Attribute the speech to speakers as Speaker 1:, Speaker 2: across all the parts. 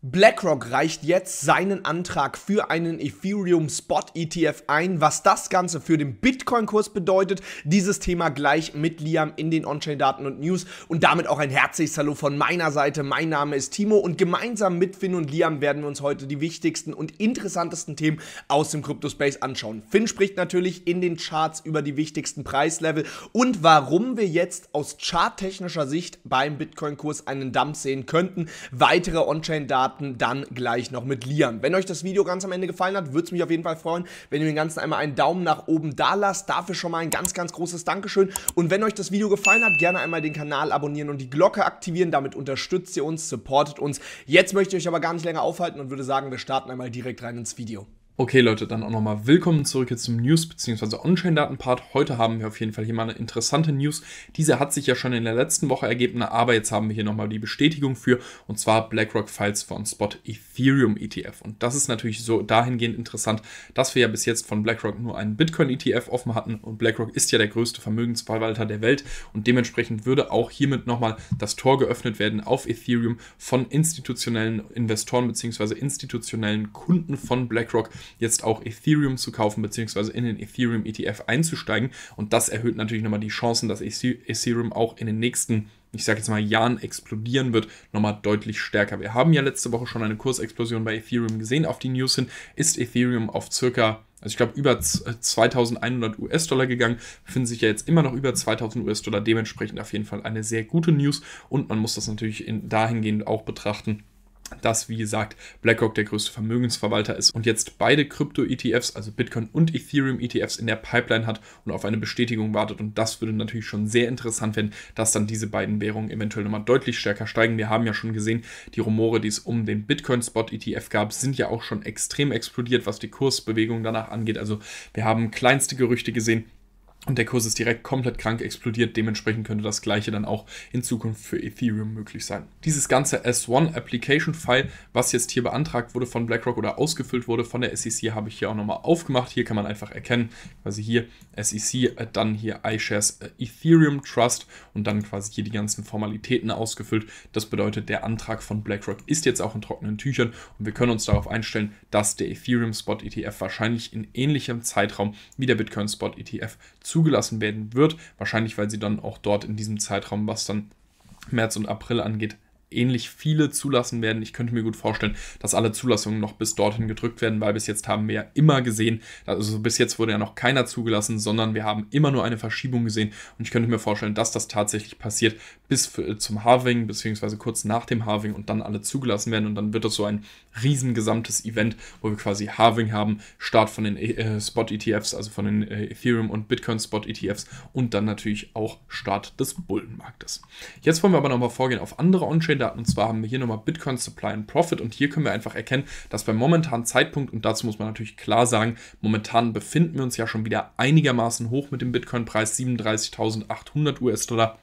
Speaker 1: BlackRock reicht jetzt seinen Antrag für einen Ethereum Spot ETF ein. Was das Ganze für den Bitcoin-Kurs bedeutet, dieses Thema gleich mit Liam in den On-Chain-Daten und News. Und damit auch ein herzliches Hallo von meiner Seite. Mein Name ist Timo und gemeinsam mit Finn und Liam werden wir uns heute die wichtigsten und interessantesten Themen aus dem Crypto-Space anschauen. Finn spricht natürlich in den Charts über die wichtigsten Preislevel und warum wir jetzt aus charttechnischer Sicht beim Bitcoin-Kurs einen Dump sehen könnten. Weitere On-Chain-Daten starten dann gleich noch mit Liam. Wenn euch das Video ganz am Ende gefallen hat, würde es mich auf jeden Fall freuen, wenn ihr dem Ganzen einmal einen Daumen nach oben da lasst. Dafür schon mal ein ganz, ganz großes Dankeschön. Und wenn euch das Video gefallen hat, gerne einmal den Kanal abonnieren und die Glocke aktivieren. Damit unterstützt ihr uns, supportet uns. Jetzt möchte ich euch aber gar nicht länger aufhalten und würde sagen, wir starten einmal direkt rein ins Video. Okay Leute, dann auch nochmal willkommen zurück jetzt zum News bzw. On-Chain-Daten-Part. Heute haben wir auf jeden Fall hier mal eine interessante News. Diese hat sich ja schon in der letzten Woche ergeben, aber jetzt haben wir hier nochmal die Bestätigung für und zwar BlackRock Files von Spot Ethereum ETF. Und das ist natürlich so dahingehend interessant, dass wir ja bis jetzt von BlackRock nur einen Bitcoin ETF offen hatten und BlackRock ist ja der größte Vermögensverwalter der Welt und dementsprechend würde auch hiermit nochmal das Tor geöffnet werden auf Ethereum von institutionellen Investoren bzw. institutionellen Kunden von BlackRock jetzt auch Ethereum zu kaufen, beziehungsweise in den Ethereum ETF einzusteigen. Und das erhöht natürlich nochmal die Chancen, dass Ethereum auch in den nächsten ich sage jetzt mal, Jahren explodieren wird, nochmal deutlich stärker. Wir haben ja letzte Woche schon eine Kursexplosion bei Ethereum gesehen. Auf die News hin ist Ethereum auf circa, also ich glaube, über 2100 äh, US-Dollar gegangen, finden sich ja jetzt immer noch über 2000 US-Dollar. Dementsprechend auf jeden Fall eine sehr gute News und man muss das natürlich in, dahingehend auch betrachten dass, wie gesagt, BlackRock der größte Vermögensverwalter ist und jetzt beide Krypto-ETFs, also Bitcoin und Ethereum-ETFs in der Pipeline hat und auf eine Bestätigung wartet. Und das würde natürlich schon sehr interessant werden, dass dann diese beiden Währungen eventuell nochmal deutlich stärker steigen. Wir haben ja schon gesehen, die Rumore, die es um den Bitcoin-Spot-ETF gab, sind ja auch schon extrem explodiert, was die Kursbewegung danach angeht. Also wir haben kleinste Gerüchte gesehen, und der Kurs ist direkt komplett krank explodiert. Dementsprechend könnte das gleiche dann auch in Zukunft für Ethereum möglich sein. Dieses ganze S1 Application File, was jetzt hier beantragt wurde von BlackRock oder ausgefüllt wurde von der SEC, habe ich hier auch nochmal aufgemacht. Hier kann man einfach erkennen, quasi hier SEC, äh, dann hier iShares äh, Ethereum Trust und dann quasi hier die ganzen Formalitäten ausgefüllt. Das bedeutet, der Antrag von BlackRock ist jetzt auch in trockenen Tüchern und wir können uns darauf einstellen, dass der Ethereum Spot ETF wahrscheinlich in ähnlichem Zeitraum wie der Bitcoin Spot ETF zugelassen werden wird. Wahrscheinlich, weil sie dann auch dort in diesem Zeitraum, was dann März und April angeht, ähnlich viele zulassen werden. Ich könnte mir gut vorstellen, dass alle Zulassungen noch bis dorthin gedrückt werden, weil bis jetzt haben wir ja immer gesehen, also bis jetzt wurde ja noch keiner zugelassen, sondern wir haben immer nur eine Verschiebung gesehen und ich könnte mir vorstellen, dass das tatsächlich passiert bis zum Harving, beziehungsweise kurz nach dem Harving und dann alle zugelassen werden und dann wird das so ein riesen gesamtes Event, wo wir quasi Harving haben, Start von den e-, äh, Spot ETFs, also von den äh, Ethereum und Bitcoin Spot ETFs und dann natürlich auch Start des Bullenmarktes. Jetzt wollen wir aber nochmal vorgehen auf andere On-Chain Beispieldaten. Und zwar haben wir hier nochmal Bitcoin Supply and Profit. Und hier können wir einfach erkennen, dass beim momentanen Zeitpunkt, und dazu muss man natürlich klar sagen, momentan befinden wir uns ja schon wieder einigermaßen hoch mit dem Bitcoin-Preis 37.800 US-Dollar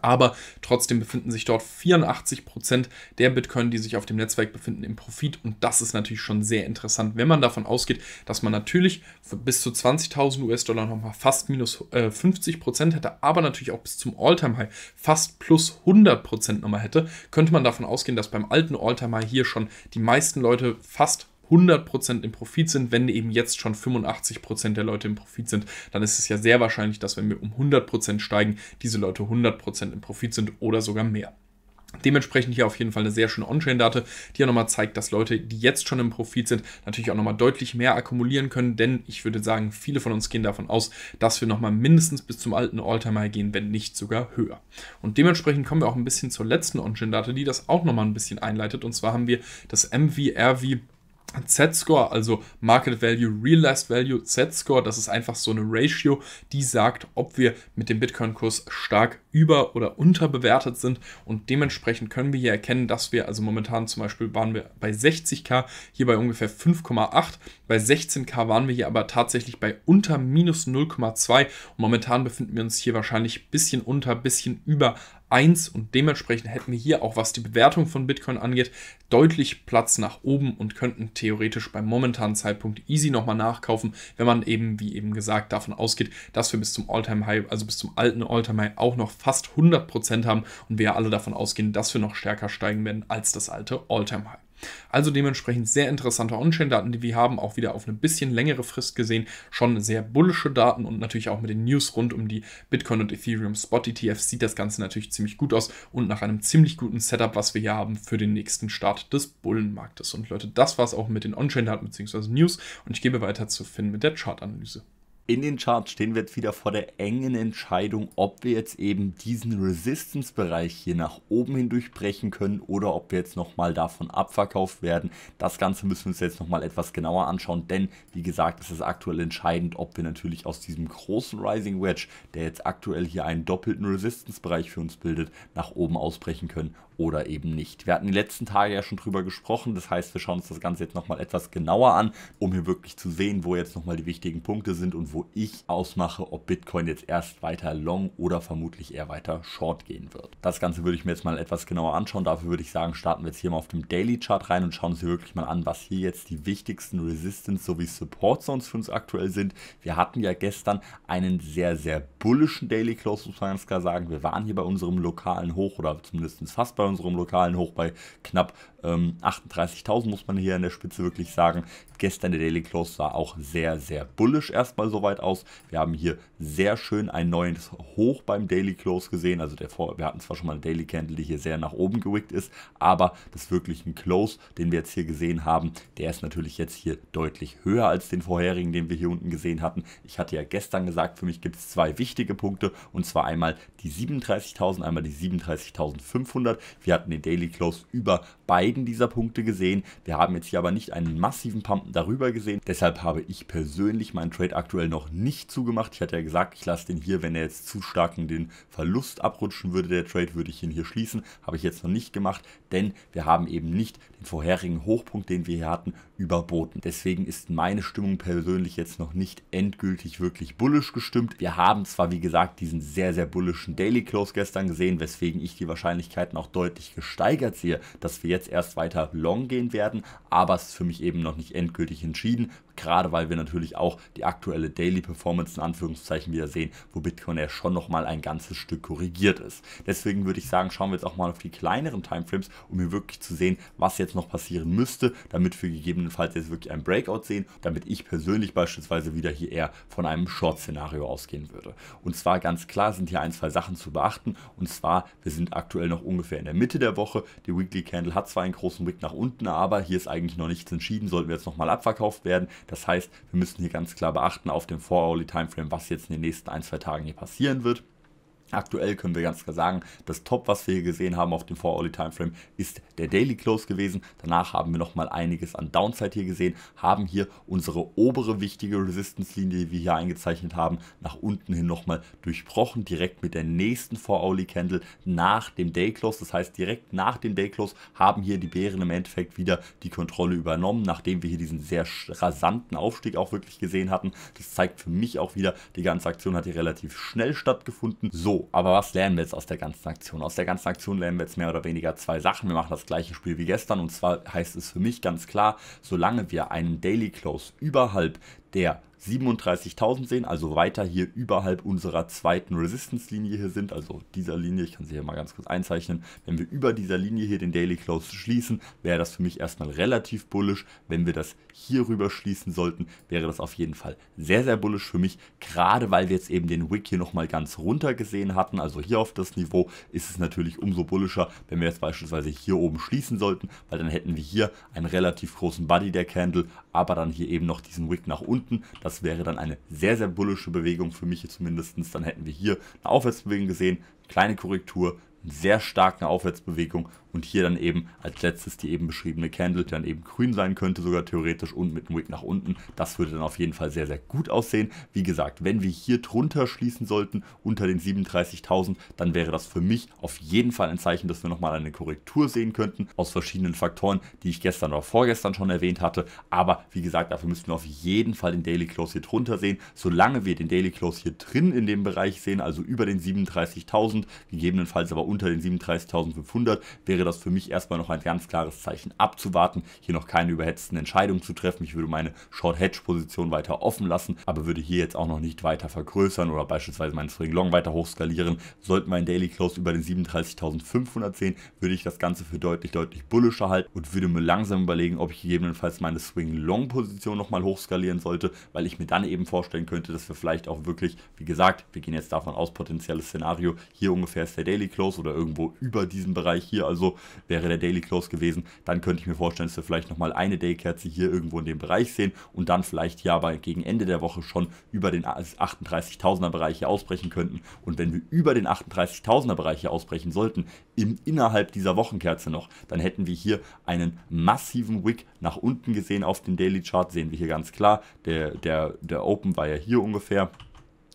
Speaker 1: aber trotzdem befinden sich dort 84% Prozent der Bitcoin, die sich auf dem Netzwerk befinden, im Profit. Und das ist natürlich schon sehr interessant, wenn man davon ausgeht, dass man natürlich für bis zu 20.000 US-Dollar nochmal fast minus äh, 50% Prozent hätte, aber natürlich auch bis zum All-Time-High fast plus 100% Prozent nochmal hätte, könnte man davon ausgehen, dass beim alten All-Time-High hier schon die meisten Leute fast 100% 100% im Profit sind, wenn eben jetzt schon 85% der Leute im Profit sind, dann ist es ja sehr wahrscheinlich, dass wenn wir um 100% steigen, diese Leute 100% im Profit sind oder sogar mehr. Dementsprechend hier auf jeden Fall eine sehr schöne On-Chain-Date, die ja nochmal zeigt, dass Leute, die jetzt schon im Profit sind, natürlich auch nochmal deutlich mehr akkumulieren können, denn ich würde sagen, viele von uns gehen davon aus, dass wir nochmal mindestens bis zum alten All-Timer time gehen, wenn nicht sogar höher. Und dementsprechend kommen wir auch ein bisschen zur letzten On-Chain-Date, die das auch nochmal ein bisschen einleitet, und zwar haben wir das MVRV Z-Score, also Market Value, Realized Value, Z-Score, das ist einfach so eine Ratio, die sagt, ob wir mit dem Bitcoin-Kurs stark über- oder unterbewertet sind. Und dementsprechend können wir hier erkennen, dass wir, also momentan zum Beispiel waren wir bei 60k, hier bei ungefähr 5,8. Bei 16k waren wir hier aber tatsächlich bei unter minus 0,2. Und momentan befinden wir uns hier wahrscheinlich ein bisschen unter, ein bisschen über 1 und dementsprechend hätten wir hier auch, was die Bewertung von Bitcoin angeht, deutlich Platz nach oben und könnten theoretisch beim momentanen Zeitpunkt easy nochmal nachkaufen, wenn man eben, wie eben gesagt, davon ausgeht, dass wir bis zum Alltime high also bis zum alten Alltime high auch noch fast 100% haben und wir alle davon ausgehen, dass wir noch stärker steigen werden als das alte Alltime high also dementsprechend sehr interessante On-Chain-Daten, die wir haben, auch wieder auf eine bisschen längere Frist gesehen, schon sehr bullische Daten und natürlich auch mit den News rund um die Bitcoin und Ethereum Spot ETFs sieht das Ganze natürlich ziemlich gut aus und nach einem ziemlich guten Setup, was wir hier haben für den nächsten Start des Bullenmarktes. Und Leute, das war es auch mit den On-Chain-Daten bzw. News und ich gebe weiter zu Finn mit der Chart-Analyse in den Charts stehen wir jetzt wieder vor der engen Entscheidung, ob wir jetzt eben diesen
Speaker 2: Resistance-Bereich hier nach oben hindurch brechen können oder ob wir jetzt nochmal davon abverkauft werden. Das Ganze müssen wir uns jetzt nochmal etwas genauer anschauen, denn wie gesagt, es ist aktuell entscheidend, ob wir natürlich aus diesem großen Rising Wedge, der jetzt aktuell hier einen doppelten Resistance-Bereich für uns bildet, nach oben ausbrechen können oder eben nicht. Wir hatten die letzten Tage ja schon drüber gesprochen, das heißt, wir schauen uns das Ganze jetzt nochmal etwas genauer an, um hier wirklich zu sehen, wo jetzt nochmal die wichtigen Punkte sind und wo ich ausmache, ob Bitcoin jetzt erst weiter long oder vermutlich eher weiter short gehen wird. Das Ganze würde ich mir jetzt mal etwas genauer anschauen. Dafür würde ich sagen, starten wir jetzt hier mal auf dem Daily Chart rein und schauen uns hier wirklich mal an, was hier jetzt die wichtigsten Resistance sowie Support Zones für uns aktuell sind. Wir hatten ja gestern einen sehr, sehr bullischen Daily Close, muss man ganz klar sagen. Wir waren hier bei unserem lokalen Hoch oder zumindest fast bei unserem lokalen Hoch bei knapp ähm, 38.000, muss man hier an der Spitze wirklich sagen. Gestern der Daily Close war auch sehr, sehr bullish erstmal so soweit aus. Wir haben hier sehr schön ein neues Hoch beim Daily Close gesehen. Also der Vor wir hatten zwar schon mal eine Daily Candle, die hier sehr nach oben gewickt ist, aber das wirklichen Close, den wir jetzt hier gesehen haben, der ist natürlich jetzt hier deutlich höher als den vorherigen, den wir hier unten gesehen hatten. Ich hatte ja gestern gesagt, für mich gibt es zwei wichtige Punkte und zwar einmal die 37.000, einmal die 37.500. Wir hatten den Daily Close über beiden dieser Punkte gesehen. Wir haben jetzt hier aber nicht einen massiven Pump darüber gesehen. Deshalb habe ich persönlich meinen Trade aktuell noch nicht zugemacht. Ich hatte ja gesagt, ich lasse den hier, wenn er jetzt zu stark in den Verlust abrutschen würde, der Trade, würde ich ihn hier schließen. Habe ich jetzt noch nicht gemacht, denn wir haben eben nicht den vorherigen Hochpunkt, den wir hier hatten, überboten. Deswegen ist meine Stimmung persönlich jetzt noch nicht endgültig wirklich bullisch gestimmt. Wir haben zwar, wie gesagt, diesen sehr, sehr bullischen Daily Close gestern gesehen, weswegen ich die Wahrscheinlichkeiten auch deutlich gesteigert sehe, dass wir jetzt erst weiter long gehen werden, aber es ist für mich eben noch nicht endgültig entschieden, gerade weil wir natürlich auch die aktuelle Daily Daily Performance in Anführungszeichen wieder sehen, wo Bitcoin ja schon nochmal ein ganzes Stück korrigiert ist. Deswegen würde ich sagen, schauen wir jetzt auch mal auf die kleineren Timeframes, um hier wirklich zu sehen, was jetzt noch passieren müsste, damit wir gegebenenfalls jetzt wirklich ein Breakout sehen, damit ich persönlich beispielsweise wieder hier eher von einem Short-Szenario ausgehen würde. Und zwar ganz klar sind hier ein, zwei Sachen zu beachten. Und zwar, wir sind aktuell noch ungefähr in der Mitte der Woche. Die Weekly Candle hat zwar einen großen Blick nach unten, aber hier ist eigentlich noch nichts entschieden, sollten wir jetzt nochmal abverkauft werden. Das heißt, wir müssen hier ganz klar beachten, auf der dem 4-Hourly-Timeframe, was jetzt in den nächsten ein, zwei Tagen hier passieren wird. Aktuell können wir ganz klar sagen, das Top, was wir hier gesehen haben auf dem 4-Hourly-Timeframe, ist der Daily Close gewesen. Danach haben wir nochmal einiges an Downside hier gesehen, haben hier unsere obere wichtige Resistance-Linie, die wir hier eingezeichnet haben, nach unten hin nochmal durchbrochen, direkt mit der nächsten 4-Hourly-Candle nach dem Day Close. Das heißt, direkt nach dem Day Close haben hier die Bären im Endeffekt wieder die Kontrolle übernommen, nachdem wir hier diesen sehr rasanten Aufstieg auch wirklich gesehen hatten. Das zeigt für mich auch wieder, die ganze Aktion hat hier relativ schnell stattgefunden. So, aber was lernen wir jetzt aus der ganzen Aktion? Aus der ganzen Aktion lernen wir jetzt mehr oder weniger zwei Sachen. Wir machen das gleiche Spiel wie gestern und zwar heißt es für mich ganz klar, solange wir einen Daily Close überhalb der 37.000 sehen, also weiter hier überhalb unserer zweiten Resistance-Linie hier sind, also dieser Linie, ich kann sie hier mal ganz kurz einzeichnen, wenn wir über dieser Linie hier den Daily Close schließen, wäre das für mich erstmal relativ bullisch, wenn wir das hier rüber schließen sollten, wäre das auf jeden Fall sehr, sehr bullisch für mich, gerade weil wir jetzt eben den Wick hier nochmal ganz runter gesehen hatten, also hier auf das Niveau ist es natürlich umso bullischer, wenn wir jetzt beispielsweise hier oben schließen sollten, weil dann hätten wir hier einen relativ großen Buddy der Candle, aber dann hier eben noch diesen Wick nach unten, das das wäre dann eine sehr, sehr bullische Bewegung für mich zumindest. Dann hätten wir hier eine Aufwärtsbewegung gesehen, kleine Korrektur, sehr starke Aufwärtsbewegung und hier dann eben als letztes die eben beschriebene Candle, die dann eben grün sein könnte, sogar theoretisch und mit einem Wick nach unten. Das würde dann auf jeden Fall sehr, sehr gut aussehen. Wie gesagt, wenn wir hier drunter schließen sollten, unter den 37.000, dann wäre das für mich auf jeden Fall ein Zeichen, dass wir nochmal eine Korrektur sehen könnten, aus verschiedenen Faktoren, die ich gestern oder vorgestern schon erwähnt hatte. Aber wie gesagt, dafür müssten wir auf jeden Fall den Daily Close hier drunter sehen. Solange wir den Daily Close hier drin in dem Bereich sehen, also über den 37.000, gegebenenfalls aber unter den 37.500, wäre wäre das für mich erstmal noch ein ganz klares Zeichen abzuwarten, hier noch keine überhetzten Entscheidungen zu treffen. Ich würde meine Short-Hedge-Position weiter offen lassen, aber würde hier jetzt auch noch nicht weiter vergrößern oder beispielsweise meinen Swing Long weiter hochskalieren. Sollte mein Daily Close über den 37.500 sehen, würde ich das Ganze für deutlich, deutlich bullischer halten und würde mir langsam überlegen, ob ich gegebenenfalls meine Swing Long Position nochmal hochskalieren sollte, weil ich mir dann eben vorstellen könnte, dass wir vielleicht auch wirklich, wie gesagt, wir gehen jetzt davon aus, potenzielles Szenario, hier ungefähr ist der Daily Close oder irgendwo über diesem Bereich hier, also wäre der Daily Close gewesen, dann könnte ich mir vorstellen, dass wir vielleicht nochmal eine Daykerze hier irgendwo in dem Bereich sehen und dann vielleicht ja bei, gegen Ende der Woche schon über den 38.000er also Bereich hier ausbrechen könnten. Und wenn wir über den 38.000er Bereich hier ausbrechen sollten, im, innerhalb dieser Wochenkerze noch, dann hätten wir hier einen massiven Wick nach unten gesehen auf den Daily Chart, sehen wir hier ganz klar. Der, der, der Open war ja hier ungefähr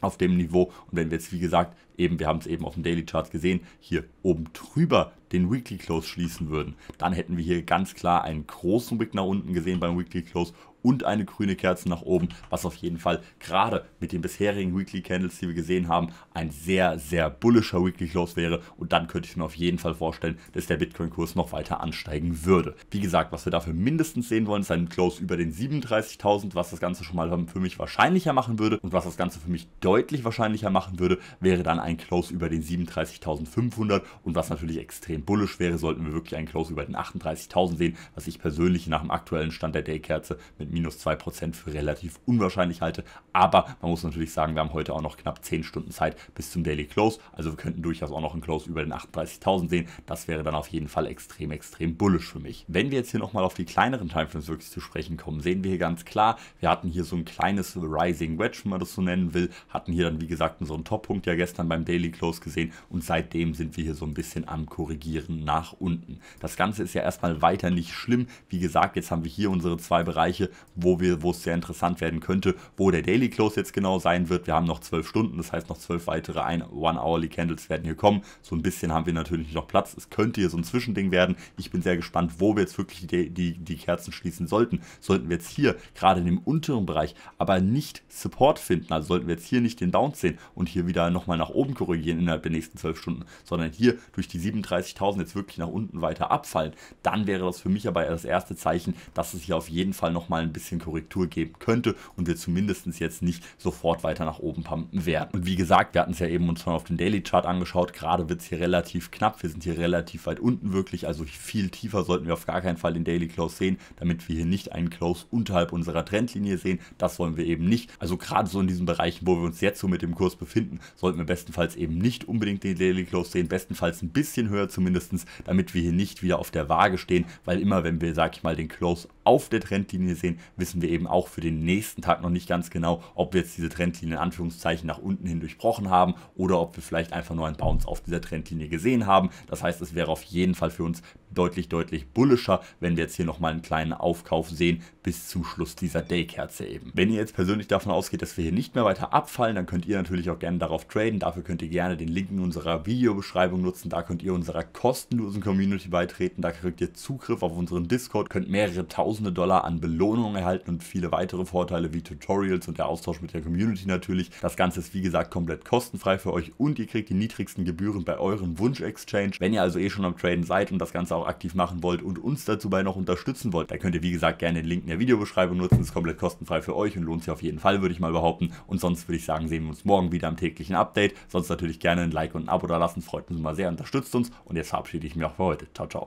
Speaker 2: auf dem Niveau. Und wenn wir jetzt, wie gesagt, eben, wir haben es eben auf dem Daily Chart gesehen, hier oben drüber den Weekly Close schließen würden, dann hätten wir hier ganz klar einen großen Wick nach unten gesehen beim Weekly Close und eine grüne Kerze nach oben, was auf jeden Fall gerade mit den bisherigen Weekly Candles, die wir gesehen haben, ein sehr, sehr bullischer Weekly Close wäre und dann könnte ich mir auf jeden Fall vorstellen, dass der Bitcoin-Kurs noch weiter ansteigen würde. Wie gesagt, was wir dafür mindestens sehen wollen, ist ein Close über den 37.000, was das Ganze schon mal für mich wahrscheinlicher machen würde und was das Ganze für mich deutlich wahrscheinlicher machen würde, wäre dann ein Close über den 37.500 und was natürlich extrem bullisch wäre, sollten wir wirklich einen Close über den 38.000 sehen, was ich persönlich nach dem aktuellen Stand der Day-Kerze mit minus 2% für relativ unwahrscheinlich halte. Aber man muss natürlich sagen, wir haben heute auch noch knapp 10 Stunden Zeit bis zum Daily Close. Also wir könnten durchaus auch noch einen Close über den 38.000 sehen. Das wäre dann auf jeden Fall extrem, extrem bullisch für mich. Wenn wir jetzt hier nochmal auf die kleineren Timeframes wirklich zu sprechen kommen, sehen wir hier ganz klar, wir hatten hier so ein kleines Rising Wedge, wenn man das so nennen will, hatten hier dann wie gesagt so einen Top-Punkt ja gestern beim Daily Close gesehen und seitdem sind wir hier so ein bisschen am Korrigieren nach unten. Das Ganze ist ja erstmal weiter nicht schlimm. Wie gesagt, jetzt haben wir hier unsere zwei Bereiche wo es sehr interessant werden könnte, wo der Daily Close jetzt genau sein wird. Wir haben noch zwölf Stunden, das heißt noch zwölf weitere One-Hourly Candles werden hier kommen. So ein bisschen haben wir natürlich noch Platz. Es könnte hier so ein Zwischending werden. Ich bin sehr gespannt, wo wir jetzt wirklich die, die, die Kerzen schließen sollten. Sollten wir jetzt hier gerade in dem unteren Bereich aber nicht Support finden, also sollten wir jetzt hier nicht den Bounce sehen und hier wieder nochmal nach oben korrigieren innerhalb der nächsten zwölf Stunden, sondern hier durch die 37.000 jetzt wirklich nach unten weiter abfallen, dann wäre das für mich aber das erste Zeichen, dass es hier auf jeden Fall nochmal ein bisschen Korrektur geben könnte und wir zumindest jetzt nicht sofort weiter nach oben pumpen werden. Und wie gesagt, wir hatten es ja eben uns schon auf den Daily Chart angeschaut, gerade wird es hier relativ knapp, wir sind hier relativ weit unten wirklich, also viel tiefer sollten wir auf gar keinen Fall den Daily Close sehen, damit wir hier nicht einen Close unterhalb unserer Trendlinie sehen, das wollen wir eben nicht. Also gerade so in diesen Bereichen, wo wir uns jetzt so mit dem Kurs befinden, sollten wir bestenfalls eben nicht unbedingt den Daily Close sehen, bestenfalls ein bisschen höher zumindest, damit wir hier nicht wieder auf der Waage stehen, weil immer wenn wir, sag ich mal, den Close auf der Trendlinie sehen, Deswegen wissen wir eben auch für den nächsten Tag noch nicht ganz genau, ob wir jetzt diese Trendlinie in Anführungszeichen nach unten hin durchbrochen haben oder ob wir vielleicht einfach nur einen Bounce auf dieser Trendlinie gesehen haben. Das heißt, es wäre auf jeden Fall für uns deutlich, deutlich bullischer, wenn wir jetzt hier nochmal einen kleinen Aufkauf sehen bis zum Schluss dieser Day-Kerze eben. Wenn ihr jetzt persönlich davon ausgeht, dass wir hier nicht mehr weiter abfallen, dann könnt ihr natürlich auch gerne darauf traden. Dafür könnt ihr gerne den Link in unserer Videobeschreibung nutzen. Da könnt ihr unserer kostenlosen Community beitreten. Da kriegt ihr Zugriff auf unseren Discord, könnt mehrere tausende Dollar an Belohnung Belohnungen erhalten und viele weitere Vorteile wie Tutorials und der Austausch mit der Community natürlich. Das Ganze ist wie gesagt komplett kostenfrei für euch und ihr kriegt die niedrigsten Gebühren bei eurem Wunsch-Exchange. Wenn ihr also eh schon am Traden seid und das Ganze auch aktiv machen wollt und uns dazu bei noch unterstützen wollt, dann könnt ihr wie gesagt gerne den Link in der Videobeschreibung nutzen. Ist komplett kostenfrei für euch und lohnt sich auf jeden Fall, würde ich mal behaupten. Und sonst würde ich sagen, sehen wir uns morgen wieder am täglichen Update. Sonst natürlich gerne ein Like und ein Abo da lassen. Freut uns immer sehr, unterstützt uns. Und jetzt verabschiede ich mich auch für heute. Ciao, ciao.